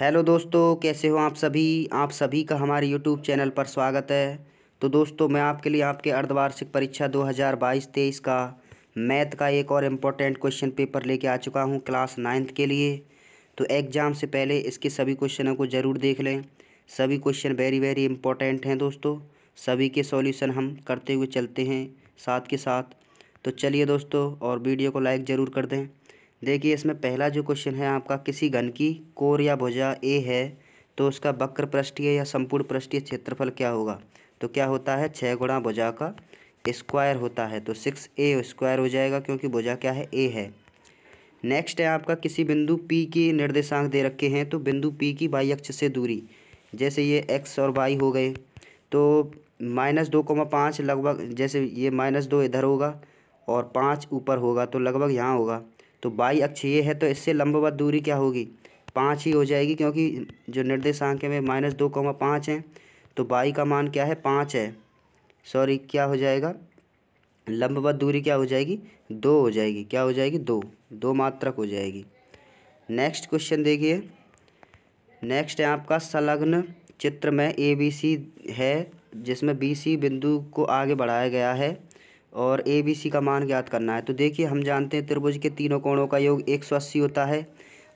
hello दोस्तों कैसे हो आप सभी आप सभी का हमारे यूट्यूब चैनल पर स्वागत है तो दोस्तों मैं आपके लिए आपके अर्धवार्षिक परीक्षा 2022-23 का मैथ का एक और इम्पोर्टेंट क्वेश्चन पेपर लेके आ चुका हूं क्लास नाइन्थ के लिए तो एग्ज़ाम से पहले इसके सभी क्वेश्चनों को ज़रूर देख लें सभी क्वेश्चन वेरी वेरी इंपॉर्टेंट हैं दोस्तों सभी के सॉल्यूशन हम करते हुए चलते हैं साथ के साथ तो चलिए दोस्तों और वीडियो को लाइक ज़रूर कर दें देखिए इसमें पहला जो क्वेश्चन है आपका किसी घन की कोर या भुजा ए है तो उसका वक्र पृष्ठीय या संपूर्ण पृष्ठीय क्षेत्रफल क्या होगा तो क्या होता है छः गुणा भुजा का स्क्वायर होता है तो सिक्स ए स्क्वायर हो जाएगा क्योंकि भुजा क्या है ए है नेक्स्ट है आपका किसी बिंदु पी की निर्देशांक दे रखे हैं तो बिंदु पी की बाई अक्ष से दूरी जैसे ये एक्स और वाई हो गए तो माइनस दो कोमा पाँच लगभग जैसे ये माइनस दो इधर होगा और पाँच ऊपर होगा तो लगभग यहाँ होगा तो बाई अक्ष ये है तो इससे लंबवत दूरी क्या होगी पाँच ही हो जाएगी क्योंकि जो निर्देशांक में माइनस दो कौमा पाँच है तो बाई का मान क्या है पाँच है सॉरी क्या हो जाएगा लंबवत दूरी क्या हो जाएगी दो हो जाएगी क्या हो जाएगी दो दो मात्रक हो जाएगी नेक्स्ट क्वेश्चन देखिए नेक्स्ट है आपका संलग्न चित्र में ए बी सी है जिसमें बी सी बिंदु को आगे बढ़ाया गया है और ए बी सी का मान ज्ञात करना है तो देखिए हम जानते हैं त्रिभुज के तीनों कोणों का योग एक सौ अस्सी होता है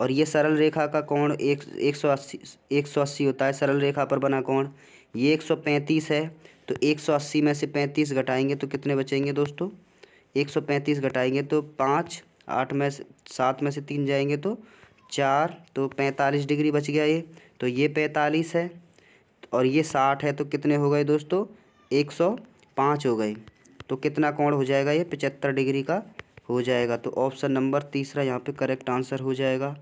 और ये सरल रेखा का कोण एक एक सौ अस्सी एक सौ अस्सी होता है सरल रेखा पर बना कोण ये एक सौ पैंतीस है तो एक सौ अस्सी में से पैंतीस घटाएंगे तो कितने बचेंगे दोस्तों एक सौ पैंतीस घटाएंगे तो पाँच आठ में से सात में से तीन जाएंगे तो चार तो पैंतालीस डिग्री बच गया ये तो ये पैंतालीस है और ये साठ है तो कितने हो गए दोस्तों एक सौ पाँच हो गए तो कितना कोण हो जाएगा ये पचहत्तर डिग्री का हो जाएगा तो ऑप्शन नंबर तीसरा यहाँ पे करेक्ट आंसर हो जाएगा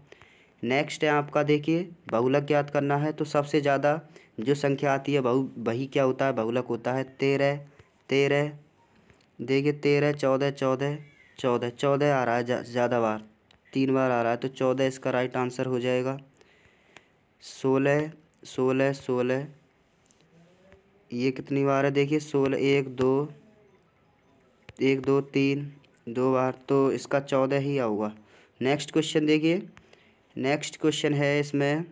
नेक्स्ट है आपका देखिए बहुलक ज्ञात करना है तो सबसे ज़्यादा जो संख्या आती है बहु वही क्या होता है बहुलक होता है तेरह तेरह देखिए तेरह चौदह चौदह चौदह चौदह आ रहा है ज़्यादा बार तीन बार आ रहा है तो चौदह इसका राइट आंसर हो जाएगा सोलह सोलह सोलह ये कितनी बार है देखिए सोलह एक दो एक दो तीन दो बार तो इसका चौदह ही आऊगा नेक्स्ट क्वेश्चन देखिए नेक्स्ट क्वेश्चन है इसमें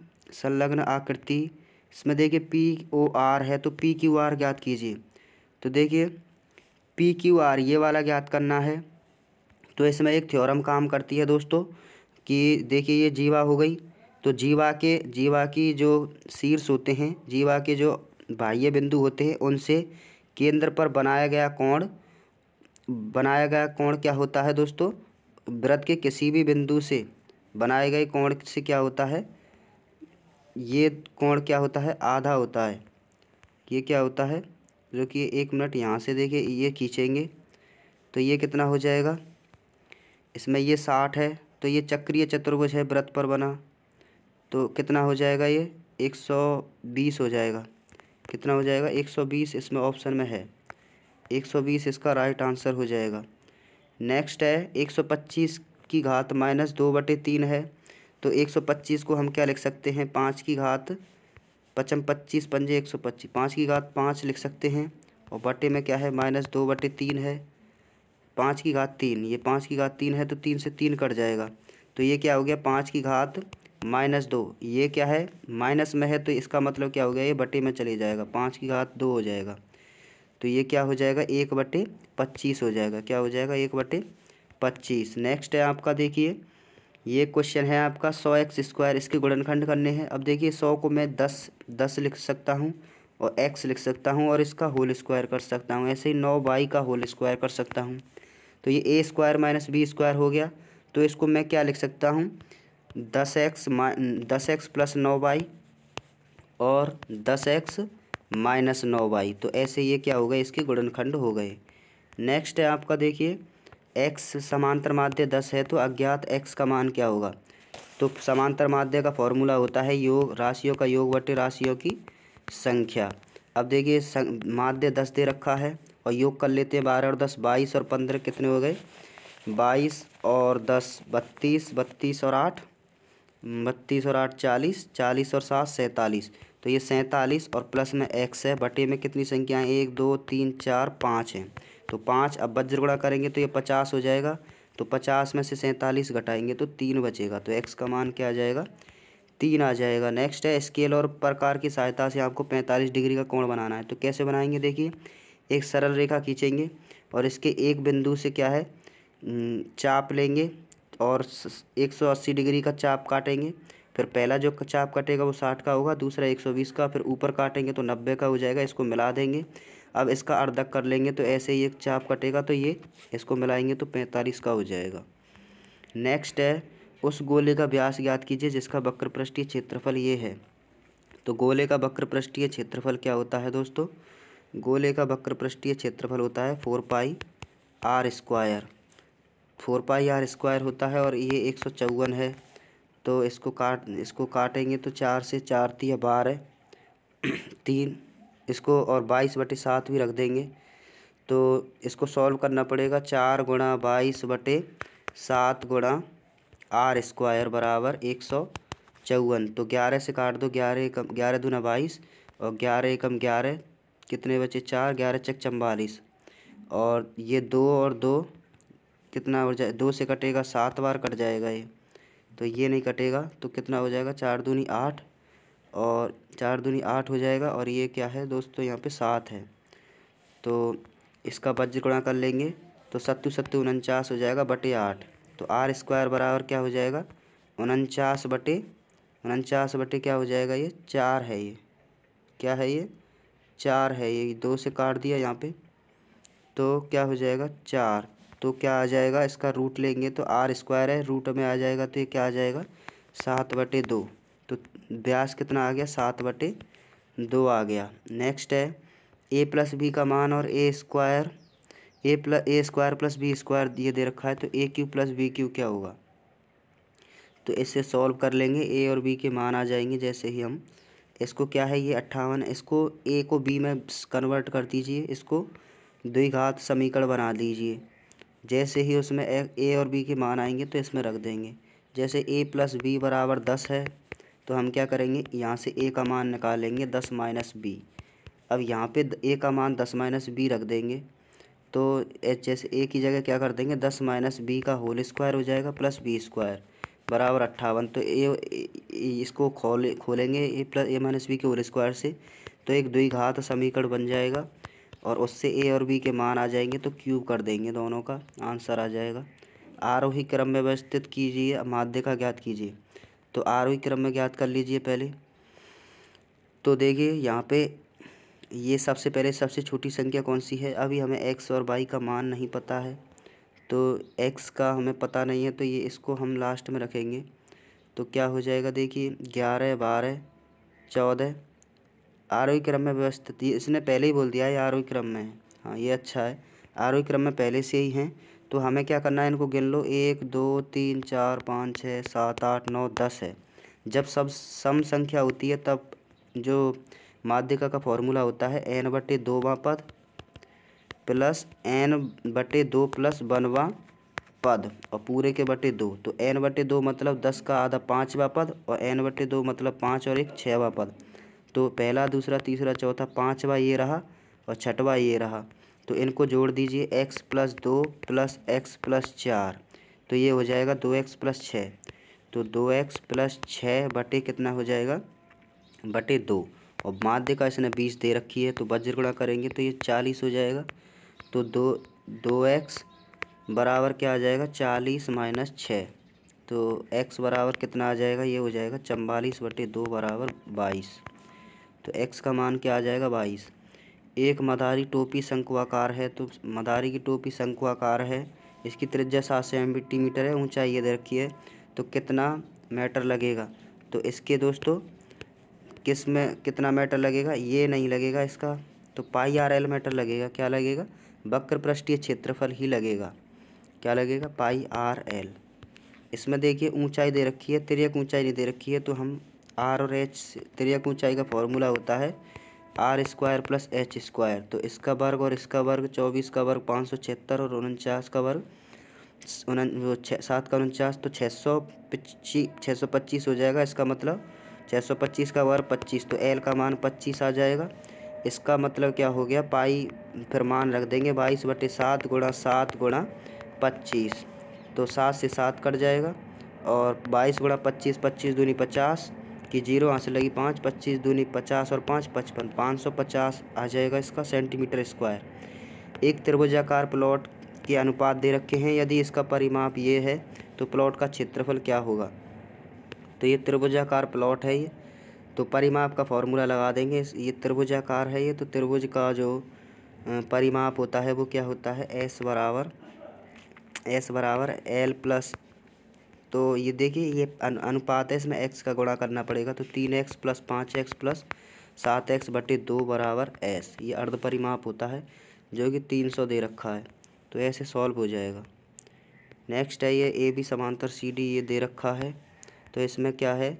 संलग्न आकृति इसमें देखिए पी ओ आर है तो पी क्यू आर ज्ञात कीजिए तो देखिए पी क्यू आर ये वाला ज्ञात करना है तो इसमें एक थ्योरम काम करती है दोस्तों कि देखिए ये जीवा हो गई तो जीवा के जीवा की जो शीर्ष होते हैं जीवा के जो बाह्य बिंदु होते हैं उनसे केंद्र पर बनाया गया कोण बनाया गया कोण क्या होता है दोस्तों व्रत के किसी भी बिंदु से बनाए गए कोण से क्या होता है ये कोण क्या होता है आधा होता है ये क्या होता है जो कि एक मिनट यहाँ से देखिए ये खींचेंगे तो ये कितना हो जाएगा इसमें ये साठ है तो ये चक्रीय चतुर्भुज है व्रत पर बना तो कितना हो जाएगा ये एक सौ बीस हो जाएगा कितना हो जाएगा एक सौ बीस इसमें ऑप्शन में है 120 इसका राइट आंसर हो जाएगा नेक्स्ट है 125 की घात माइनस दो बटे तीन है तो 125 को हम क्या लिख सकते हैं पाँच की घात पचम पच्चीस पंजे एक सौ पच्चीस पाँच की घात पाँच लिख सकते हैं और बटे में क्या है माइनस दो बटे तीन है पाँच की घात तीन ये पाँच की घात तीन है तो तीन से तीन कट जाएगा तो ये क्या हो गया पाँच की घात माइनस दो ये क्या है माइनस में है तो इसका मतलब क्या हो गया ये बटे में चले जाएगा पाँच की घात दो हो जाएगा तो ये क्या हो जाएगा एक बटे पच्चीस हो जाएगा क्या हो जाएगा एक बटे पच्चीस नेक्स्ट है आपका देखिए ये क्वेश्चन है आपका सौ एक्स स्क्वायर इसके गुणनखंड करने हैं अब देखिए सौ को मैं दस दस लिख सकता हूँ और एक्स लिख सकता हूँ और इसका होल स्क्वायर कर सकता हूँ ऐसे ही नौ बाई का होल स्क्वायर कर सकता हूँ तो ये A square minus B square हो गया तो इसको मैं क्या लिख सकता हूँ दस एक्स मा दस एक्स प्लस नौ बाई और दस एक्स माइनस नौ वाई तो ऐसे ये क्या हो गए इसके गुणनखंड हो गए नेक्स्ट है आपका देखिए एक्स समांतर माध्य दस है तो अज्ञात एक्स का मान क्या होगा तो समांतर माध्य का फॉर्मूला होता है योग राशियों का योग वटे राशियों की संख्या अब देखिए माध्य दस दे रखा है और योग कर लेते हैं बारह और दस बाईस और पंद्रह कितने हो गए बाईस और दस बत्तीस बत्तीस और आठ बत्तीस और आठ चालीस चालीस और सात सैंतालीस तो ये सैंतालीस और प्लस में एक्स है बटे में कितनी संख्याएं एक दो तीन चार पाँच हैं तो पाँच अब वज्र करेंगे तो ये पचास हो जाएगा तो पचास में से सैंतालीस घटाएंगे तो तीन बचेगा तो एक्स का मान क्या आ जाएगा तीन आ जाएगा नेक्स्ट है स्केल और प्रकार की सहायता से आपको पैंतालीस डिग्री का कोण बनाना है तो कैसे बनाएंगे देखिए एक सरल रेखा खींचेंगे और इसके एक बिंदु से क्या है चाप लेंगे और 180 डिग्री का चाप काटेंगे फिर पहला जो चाप कटेगा वो साठ का होगा दूसरा एक सौ बीस का फिर ऊपर काटेंगे तो नब्बे का हो जाएगा इसको मिला देंगे अब इसका अर्धक कर लेंगे तो ऐसे ही एक चाप कटेगा तो ये इसको मिलाएंगे तो पैंतालीस का हो जाएगा नेक्स्ट है उस गोले का व्यास याद कीजिए जिसका वक्र पृष्ठीय क्षेत्रफल ये है तो गोले का वक्र पृष्ठीय क्षेत्रफल क्या होता है दोस्तों गोले का वक्र पृष्ठीय क्षेत्रफल होता है four pi r square four pi r square होता है और ये एक सौ चौवन है तो इसको काट इसको काटेंगे तो चार से चार या बारह तीन इसको और बाईस बटे सात भी रख देंगे तो इसको सॉल्व करना पड़ेगा चार गुणा बाईस बटे सात गुणा आर स्क्वायर बराबर एक सौ चौवन तो ग्यारह से काट दो ग्यारह एकम ग्यारह दूना बाईस और ग्यारह एकम ग्यारह कितने बचे चार ग्यारह चक चम्बालीस और ये दो और दो कितना हो जाए दो से कटेगा सात बार कट जाएगा ये तो ये नहीं कटेगा तो कितना हो जाएगा चार दूनी आठ और चार दूनी आठ हो जाएगा और ये क्या है दोस्तों यहाँ पे सात है तो इसका वज्र गुणा कर लेंगे तो सत्तू सत्तू उनचास हो जाएगा बटे आठ तो आर स्क्वायर बराबर क्या हो जाएगा उनचास बटे उनचास बटे क्या हो जाएगा ये चार है ये क्या है ये चार है ये दो से काट दिया यहाँ पे तो क्या हो जाएगा चार तो क्या आ जाएगा इसका रूट लेंगे तो आर स्क्वायर है रूट में आ जाएगा तो ये क्या आ जाएगा सात बटे दो तो ब्यास कितना आ गया सात बटे दो आ गया नेक्स्ट है ए प्लस बी का मान और A square A plus A square plus B square ये दे रखा है तो A cube plus B cube क्या होगा तो इसे सॉल्व कर लेंगे ए और बी के मान आ जाएंगे जैसे ही हम इसको क्या है ये अट्ठावन इसको ए को बी में कन्वर्ट कर दीजिए इसको द्विघात समीकरण बना दीजिए जैसे ही उसमें ए और बी के मान आएंगे तो इसमें रख देंगे जैसे ए प्लस बी बराबर दस है तो हम क्या करेंगे यहाँ से ए का मान निकालेंगे दस माइनस बी अब यहाँ पे ए का मान दस माइनस बी रख देंगे तो जैसे ए की जगह क्या कर देंगे दस माइनस बी का होल स्क्वायर हो जाएगा प्लस बी स्क्वायर बराबर अट्ठावन तो ए इसको खोले खोलेंगे A plus A minus B के होल स्क्वायर से तो एक द्विघात समीकरण बन जाएगा और उससे ए और बी के मान आ जाएंगे तो क्यूब कर देंगे दोनों का आंसर आ जाएगा आरोही क्रम में व्यवस्थित कीजिए माध्य का ज्ञात कीजिए तो आरोही क्रम में ज्ञात कर लीजिए पहले तो देखिए यहाँ पे ये सबसे पहले सबसे छोटी संख्या कौन सी है अभी हमें एक्स और वाई का मान नहीं पता है तो एक्स का हमें पता नहीं है तो ये इसको हम लास्ट में रखेंगे तो क्या हो जाएगा देखिए ग्यारह बारह चौदह आरोही क्रम में व्यवस्थित इसने पहले ही बोल दिया है आरोही क्रम में हाँ ये अच्छा है आरोही क्रम में पहले से ही हैं तो हमें क्या करना है इनको गिन लो एक दो तीन चार पाँच छः सात आठ नौ दस है जब सब सम संख्या होती है तब जो माध्यिका का फॉर्मूला होता है एन बटे दो वा पद प्लस एन बटे दो प्लस बनवा पद और पूरे के बटे दो तो एन बटे दो मतलब दस का आधा पाँचवा पद और एन बटे दो मतलब पाँच और एक छवा पद तो पहला दूसरा तीसरा चौथा पाँचवा ये रहा और छठवा ये रहा तो इनको जोड़ दीजिए एक्स प्लस दो प्लस एक्स प्लस चार तो ये हो जाएगा दो एक्स प्लस छः तो दो एक्स प्लस छः बटे कितना हो जाएगा बटे दो और माध्य का इसने बीस दे रखी है तो वज्र गुणा करेंगे तो ये चालीस हो जाएगा तो दो दो एक्स बराबर क्या आ जाएगा चालीस माइनस छः तो एक्स बराबर कितना आ जाएगा ये हो जाएगा चम्बालीस बटे दो बराबर बाईस तो एक्स का मान क्या आ जाएगा बाईस एक मदारी टोपी शंकुआकार है तो मदारी की टोपी शंकुआकार है इसकी त्रिज्या सात सौ मीटर है ऊंचाई ये दे रखी है तो कितना मैटर लगेगा तो इसके दोस्तों किस में कितना मैटर लगेगा ये नहीं लगेगा इसका तो पाई आर एल मैटर लगेगा क्या लगेगा वक्र पृष्ठीय क्षेत्रफल ही लगेगा क्या लगेगा पाई आर एल इसमें देखिए ऊंचाई दे रखी है तिरक ऊंचाई नहीं दे रखी है तो हम आर और एच त्रियक ऊंचाई का फॉर्मूला होता है r square plus h square तो इसका वर्ग और इसका वर्ग चौबीस का वर्ग पाँच सौ छिहत्तर और उनचास का वर्ग उन सात का उनचास तो छः सौ पच्ची छः सौ पच्चीस हो जाएगा इसका मतलब छः सौ पच्चीस का वर्ग पच्चीस तो एल का मान पच्चीस आ जाएगा इसका मतलब क्या हो गया पाई फिर मान रख देंगे बाईस बटे सात गुणा सात गुणा पच्चीस तो सात से सात कट जाएगा और बाईस गुणा पच्चीस पच्चीस दूनी पचास कि जीरो आंसर से लगी पाँच पच्चीस दूनी पचास और पाँच पचपन पाँच सौ पचास आ जाएगा इसका सेंटीमीटर स्क्वायर एक त्रिभुजाकार प्लॉट के अनुपात दे रखे हैं यदि इसका परिमाप ये है तो प्लॉट का क्षेत्रफल क्या होगा तो ये त्रिभुजाकार प्लॉट है ये तो परिमाप का फॉर्मूला लगा देंगे ये त्रिभुजाकार है ये तो त्रिभुज का जो परिमाप होता है वो क्या होता है एस बराबर एस बराबर एल प्लस तो ये देखिए ये अनुपात है इसमें एक्स का गुणा करना पड़ेगा तो तीन एक्स प्लस पाँच एक्स प्लस सात एक्स बटे दो बराबर एस ये अर्ध परिमाप होता है जो कि तीन सौ दे रखा है तो ऐसे सॉल्व हो जाएगा नेक्स्ट है ये ए बी समांतर सी डी ये दे रखा है तो इसमें क्या है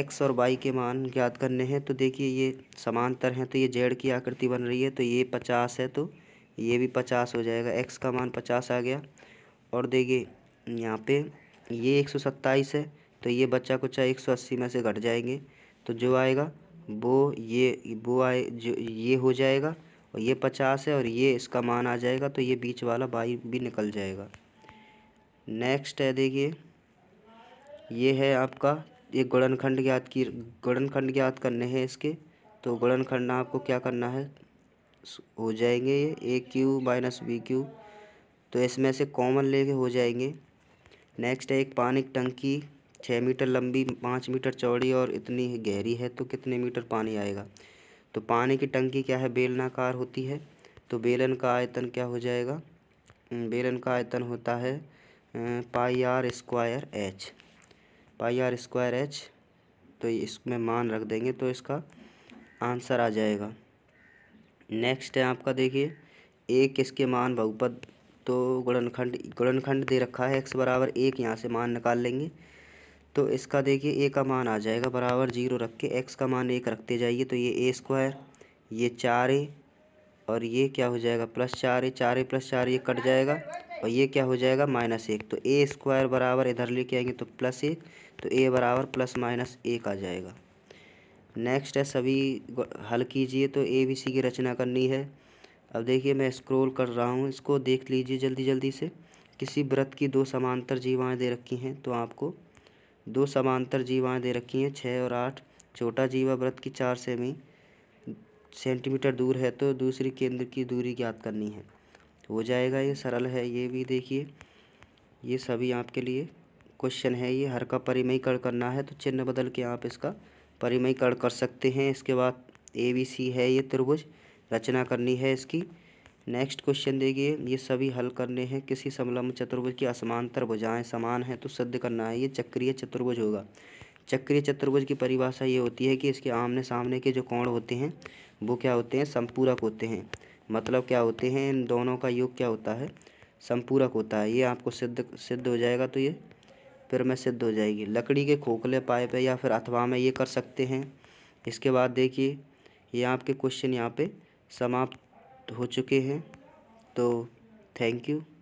एक्स और वाई के मान ज्ञात करने हैं तो देखिए ये समांतर हैं तो ये जेड की आकृति बन रही है तो ये पचास है तो ये भी पचास हो जाएगा एक्स का मान पचास आ गया और देखिए यहाँ पे ये एक सौ सत्ताईस है तो ये बच्चा कुछ एक सौ अस्सी में से घट जाएंगे तो जो आएगा वो ये वो आए जो ये हो जाएगा और ये पचास है और ये इसका मान आ जाएगा तो ये बीच वाला बाई भी निकल जाएगा नेक्स्ट है देखिए ये है आपका एक गुणनखंड ज्ञात की गुणनखंड ज्ञात करने हैं इसके तो गुणनखंड आपको क्या करना है हो जाएंगे ये a q minus b q तो इसमें से कॉमन लेके हो जाएंगे नेक्स्ट है एक पानी की टंकी छः मीटर लंबी पाँच मीटर चौड़ी और इतनी गहरी है तो कितने मीटर पानी आएगा तो पानी की टंकी क्या है बेलनाकार होती है तो बेलन का आयतन क्या हो जाएगा बेलन का आयतन होता है pi r square h pi r square h तो इसमें मान रख देंगे तो इसका आंसर आ जाएगा नेक्स्ट है आपका देखिए एक इसके मान बहुपद तो गुणनखंड गुणनखंड दे रखा है एक्स बराबर एक यहाँ से मान निकाल लेंगे तो इसका देखिए ए का मान आ जाएगा बराबर जीरो रख के एक्स का मान एक रखते जाइए तो ये ए स्क्वायर ये चार ए और ये क्या हो जाएगा प्लस चार ए चार ए प्लस चार ये कट जाएगा और ये क्या हो जाएगा माइनस एक तो ए स्क्वायर बराबर इधर लेके आएंगे तो प्लस एक तो ए बराबर प्लस माइनस एक आ जाएगा नेक्स्ट है सभी हल कीजिए तो ए बी सी की रचना करनी है अब देखिए मैं स्क्रॉल कर रहा हूँ इसको देख लीजिए जल्दी जल्दी से किसी व्रत की दो समांतर जीवाएँ दे रखी हैं तो आपको दो समांतर जीवाएँ दे रखी हैं छः और आठ छोटा जीवा व्रत की चार सेमी सेंटीमीटर दूर है तो दूसरी केंद्र की दूरी ज्ञात करनी है हो जाएगा ये सरल है ये भी देखिए ये सभी आपके लिए क्वेश्चन है ये हर का परिमयी कड़ करना है तो चिन्ह बदल के आप इसका परिमयी कड़ कर सकते हैं इसके बाद ए बी सी है ये त्रिभुज रचना करनी है इसकी नेक्स्ट क्वेश्चन देखिए ये सभी हल करने हैं किसी समलम्ब चतुर्भुज की असमांतर भुजाएं समान हैं तो सिद्ध करना है ये चक्रीय चतुर्भुज होगा चक्रीय चतुर्भुज की परिभाषा ये होती है कि इसके आमने सामने के जो कोण होते हैं वो क्या होते हैं संपूरक होते हैं मतलब क्या होते हैं इन दोनों का योग क्या होता है संपूरक होता है ये आपको सिद्ध सिद्ध हो जाएगा तो ये फिर में सिद्ध हो जाएगी लकड़ी के खोखले पाए पे या फिर अथवा में ये कर सकते हैं इसके बाद देखिए ये आपके क्वेश्चन यहाँ पे समाप्त हो चुके हैं तो थैंक यू